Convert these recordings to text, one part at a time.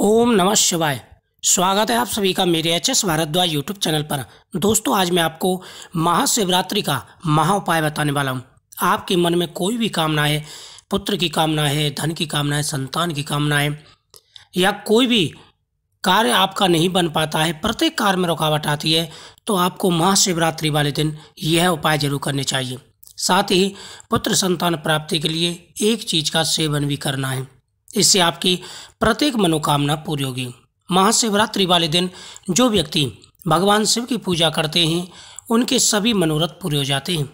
ओम नमः शिवाय स्वागत है आप सभी का मेरे H S Bhardwaj YouTube channel पर दोस्तों आज मैं आपको महाशिवरात्रि का महा उपाय बताने वाला हूँ आपके मन में कोई भी कामना है पुत्र की कामना है धन की कामना है संतान की कामना है या कोई भी कार्य आपका नहीं बन पाता है प्रत्येक कार्य में रुकावट आती है तो आपको महाशिवरात्रि वाले दिन यह उपाय जरूर करने चाहिए साथ ही पुत्र संतान प्राप्ति के लिए एक चीज़ का सेवन भी करना है इससे आपकी प्रत्येक मनोकामना पूरी होगी महाशिवरात्रि वाले दिन जो व्यक्ति भगवान शिव की पूजा करते हैं उनके सभी मनोरथ पूरे हो जाते हैं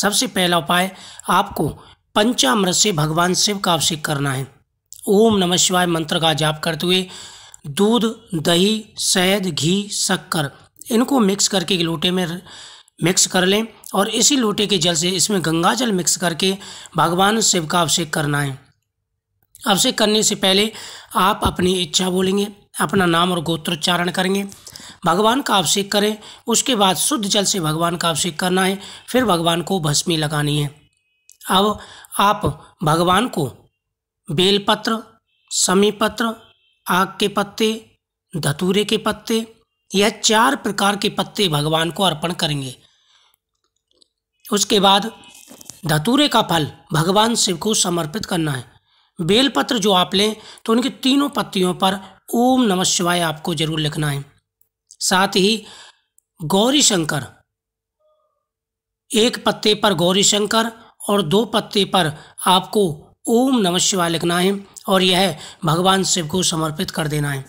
सबसे पहला उपाय आपको पंचामृत से भगवान शिव का अभिषेक करना है ओम नमः शिवाय मंत्र का जाप करते हुए दूध दही शहद घी शक्कर इनको मिक्स करके एक लोटे में मिक्स कर लें और इसी लोटे के जल से इसमें गंगा जल मिक्स करके भगवान शिव का अभिषेक करना है अभिषेक करने से पहले आप अपनी इच्छा बोलेंगे अपना नाम और गोत्रोच्चारण करेंगे भगवान का अभिषेक करें उसके बाद शुद्ध जल से भगवान का अभिषेक करना है फिर भगवान को भस्मी लगानी है अब आप भगवान को बेलपत्र समी पत्र आग के पत्ते धतूरे के पत्ते यह चार प्रकार के पत्ते भगवान को अर्पण करेंगे उसके बाद धतूरे का फल भगवान शिव को समर्पित करना है बेलपत्र जो आप लें तो उनकी तीनों पत्तियों पर ओम नमः शिवाय आपको जरूर लिखना है साथ ही गौरी शंकर एक पत्ते पर गौरी शंकर और दो पत्ते पर आपको ओम नमः शिवाय लिखना है और यह भगवान शिव को समर्पित कर देना है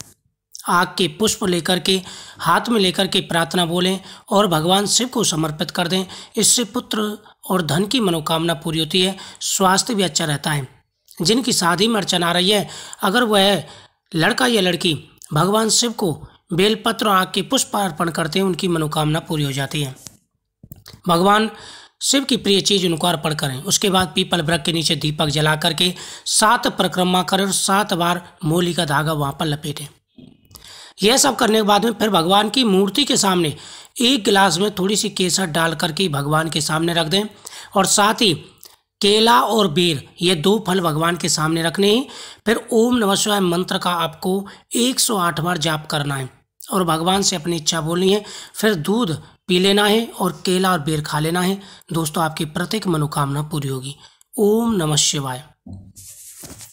आग के पुष्प लेकर के हाथ में लेकर के प्रार्थना बोलें और भगवान शिव को समर्पित कर दें इससे पुत्र और धन की मनोकामना पूरी होती है स्वास्थ्य भी अच्छा रहता है जिनकी शादी में अड़चन आ रही है अगर वह लड़का या लड़की भगवान शिव को बेलपत्र और आग के पुष्प अर्पण करते हैं उनकी मनोकामना पूरी हो जाती है भगवान शिव की प्रिय चीज उनको अर्पण करें उसके बाद पीपल वृक्ष के नीचे दीपक जला करके सात परिक्रमा करें और सात बार मूली का धागा वहाँ पर लपेटें यह सब करने के बाद में फिर भगवान की मूर्ति के सामने एक गिलास में थोड़ी सी केसर डाल करके भगवान के सामने रख दें और साथ ही केला और बेर ये दो फल भगवान के सामने रखने हैं फिर ओम नम शिवाय मंत्र का आपको 108 बार जाप करना है और भगवान से अपनी इच्छा बोलनी है फिर दूध पी लेना है और केला और बेर खा लेना है दोस्तों आपकी प्रत्येक मनोकामना पूरी होगी ओम नम शिवाय